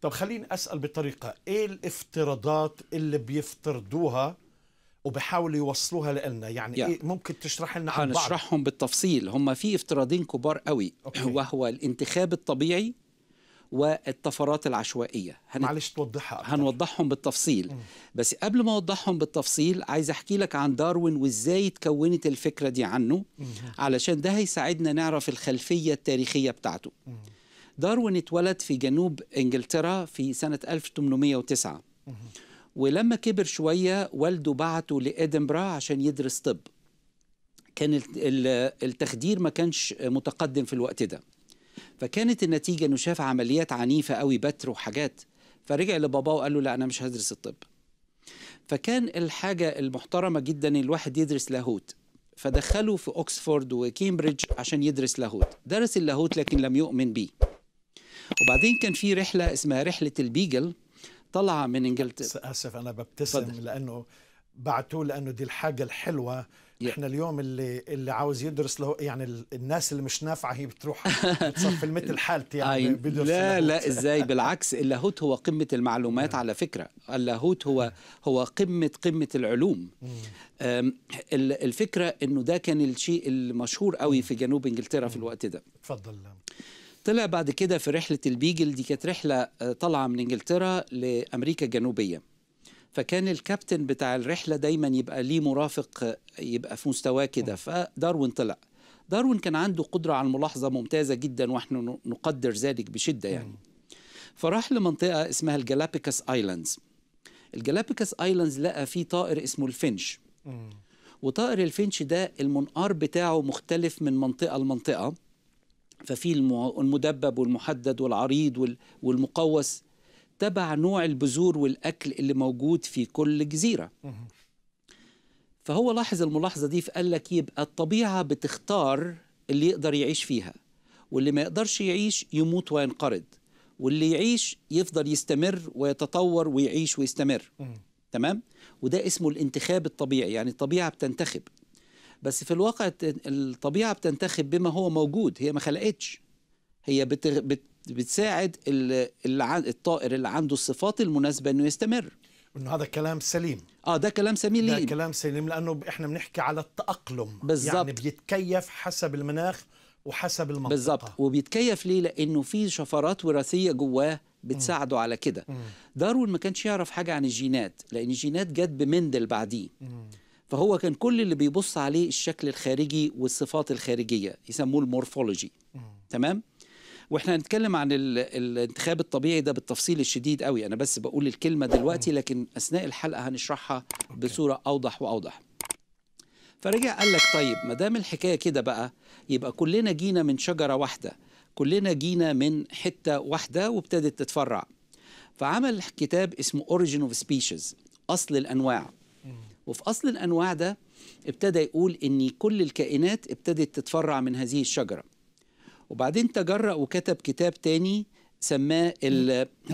طب خليني اسال بطريقه ايه الافتراضات اللي بيفترضوها وبحاولوا يوصلوها لنا يعني yeah. إيه ممكن تشرح لنا عن بعض هنشرحهم بالتفصيل هم في افتراضين كبار قوي okay. وهو الانتخاب الطبيعي والطفرات العشوائيه هن... معلش توضحها أكتر. هنوضحهم بالتفصيل mm. بس قبل ما اوضحهم بالتفصيل عايز احكي لك عن داروين وازاي اتكونت الفكره دي عنه م. علشان ده هيساعدنا نعرف الخلفيه التاريخيه بتاعته م. داروين اتولد في جنوب انجلترا في سنه 1809 ولما كبر شويه والده بعته لادنبرا عشان يدرس طب كان التخدير ما كانش متقدم في الوقت ده فكانت النتيجه انه شاف عمليات عنيفه قوي بتر وحاجات فرجع لباباه وقال له لا انا مش هدرس الطب فكان الحاجه المحترمه جدا ان الواحد يدرس لاهوت فدخله في اوكسفورد وكامبريدج عشان يدرس لاهوت درس اللاهوت لكن لم يؤمن بيه وبعدين كان في رحله اسمها رحله البيجل طلع من انجلترا اسف انا ببتسم فضل. لانه بعتوه لانه دي الحاجه الحلوه yeah. احنا اليوم اللي اللي عاوز يدرس له يعني الناس اللي مش نافعه هي بتروح بتصفي مثل حالتي يعني بدرس لا لا ازاي بالعكس اللاهوت هو قمه المعلومات نعم. على فكره اللاهوت هو هو قمه قمه العلوم الفكره انه ده كان الشيء المشهور قوي في جنوب انجلترا في الوقت ده اتفضل طلع بعد كده في رحله البيجل دي كانت رحله آه، طالعه من انجلترا لامريكا الجنوبيه فكان الكابتن بتاع الرحله دايما يبقى ليه مرافق آه، يبقى في مستواه كده اه. فداروين طلع داروين كان عنده قدره على الملاحظه ممتازه جدا واحنا نقدر ذلك بشده يعني فراح لمنطقه اسمها الجلابيكاس ايلاندز الجلابيكاس ايلاندز لقى فيه طائر اسمه الفنش وطائر الفنش ده المنقار بتاعه مختلف من منطقه لمنطقه ففي المدبب والمحدد والعريض والمقوس تبع نوع البذور والأكل اللي موجود في كل جزيرة فهو لاحظ الملاحظة دي فقال لك يبقى الطبيعة بتختار اللي يقدر يعيش فيها واللي ما يقدرش يعيش يموت وينقرض واللي يعيش يفضل يستمر ويتطور ويعيش ويستمر تمام وده اسمه الانتخاب الطبيعي يعني الطبيعة بتنتخب بس في الواقع الطبيعه بتنتخب بما هو موجود هي ما خلقتش هي بتغ... بت... بتساعد اللي... الطائر اللي عنده الصفات المناسبه انه يستمر انه هذا كلام سليم اه ده كلام سليم ليه؟ ده كلام سليم لانه احنا بنحكي على التاقلم بالزبط. يعني بيتكيف حسب المناخ وحسب المنطقه بالظبط وبيتكيف ليه لانه في شفرات وراثيه جواه بتساعده مم. على كده داروين ما كانش يعرف حاجه عن الجينات لان الجينات جت بمندل بعديه فهو كان كل اللي بيبص عليه الشكل الخارجي والصفات الخارجيه يسموه المورفولوجي تمام واحنا هنتكلم عن الانتخاب الطبيعي ده بالتفصيل الشديد قوي انا بس بقول الكلمه دلوقتي لكن اثناء الحلقه هنشرحها بصوره اوضح واوضح فرجع قال لك طيب ما دام الحكايه كده بقى يبقى كلنا جينا من شجره واحده كلنا جينا من حته واحده وابتدت تتفرع فعمل كتاب اسمه Origin of Species أصل الأنواع وفي أصل الأنواع ده ابتدى يقول إن كل الكائنات ابتدت تتفرع من هذه الشجرة وبعدين تجرأ وكتب كتاب تاني سماه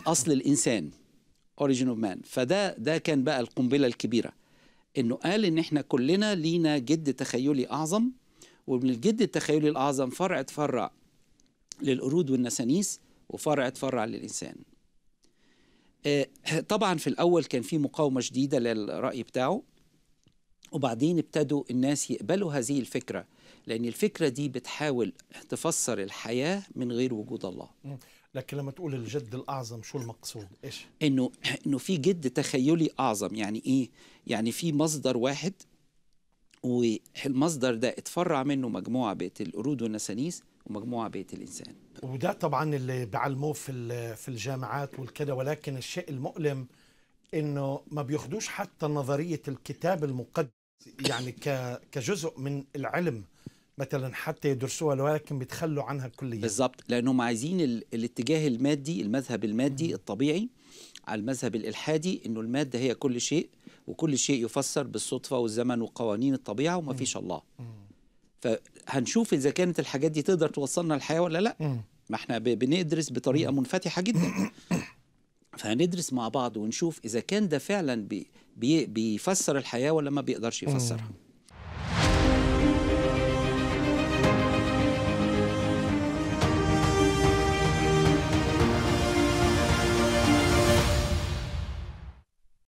أصل الإنسان Origin of Man فده ده كان بقى القنبلة الكبيرة إنه قال إن إحنا كلنا لينا جد تخيلي أعظم ومن الجد التخيلي الأعظم فرع اتفرع للقرود والنسانيس وفرع اتفرع للإنسان آه، طبعا في الأول كان في مقاومة شديدة للرأي بتاعه وبعدين ابتدوا الناس يقبلوا هذه الفكرة لأن الفكرة دي بتحاول تفسر الحياة من غير وجود الله لكن لما تقول الجد الأعظم شو المقصود؟ إيش؟ إنه إنه في جد تخيلي أعظم يعني إيه؟ يعني في مصدر واحد والمصدر ده اتفرع منه مجموعة بيت القرود والنسانيس ومجموعة بيت الإنسان وده طبعا اللي بيعلموه في في الجامعات والكده ولكن الشيء المؤلم انه ما بياخدوش حتى نظريه الكتاب المقدس يعني كجزء من العلم مثلا حتى يدرسوها ولكن بيتخلوا عنها كليا بالظبط لانهم عايزين الاتجاه المادي المذهب المادي الطبيعي على المذهب الالحادي انه الماده هي كل شيء وكل شيء يفسر بالصدفه والزمن وقوانين الطبيعه وما فيش الله فهنشوف اذا كانت الحاجات دي تقدر توصلنا للحياه ولا لا ما احنا بندرس بطريقه منفتحه جدا فهندرس مع بعض ونشوف اذا كان ده فعلا بي بيفسر الحياه ولا ما بيقدرش يفسرها